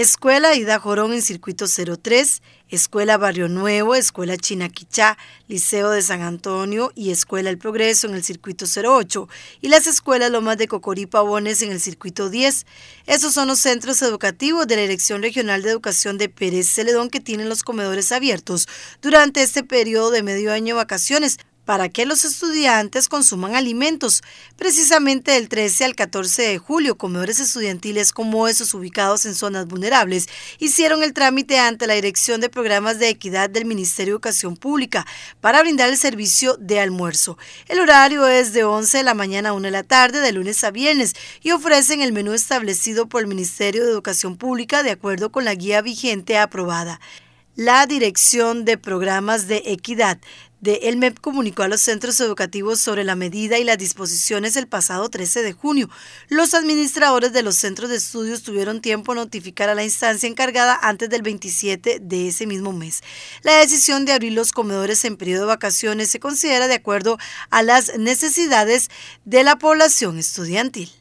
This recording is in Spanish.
Escuela Ida Jorón en Circuito 03, Escuela Barrio Nuevo, Escuela Quichá, Liceo de San Antonio y Escuela El Progreso en el Circuito 08 y las escuelas Lomas de Cocorí Pavones en el Circuito 10. Esos son los centros educativos de la Dirección Regional de Educación de Pérez Celedón que tienen los comedores abiertos durante este periodo de medio año de vacaciones para que los estudiantes consuman alimentos, precisamente del 13 al 14 de julio, comedores estudiantiles como esos ubicados en zonas vulnerables hicieron el trámite ante la Dirección de Programas de Equidad del Ministerio de Educación Pública para brindar el servicio de almuerzo. El horario es de 11 de la mañana a 1 de la tarde, de lunes a viernes, y ofrecen el menú establecido por el Ministerio de Educación Pública de acuerdo con la guía vigente aprobada. La Dirección de Programas de Equidad de el MEP comunicó a los centros educativos sobre la medida y las disposiciones el pasado 13 de junio. Los administradores de los centros de estudios tuvieron tiempo a notificar a la instancia encargada antes del 27 de ese mismo mes. La decisión de abrir los comedores en periodo de vacaciones se considera de acuerdo a las necesidades de la población estudiantil.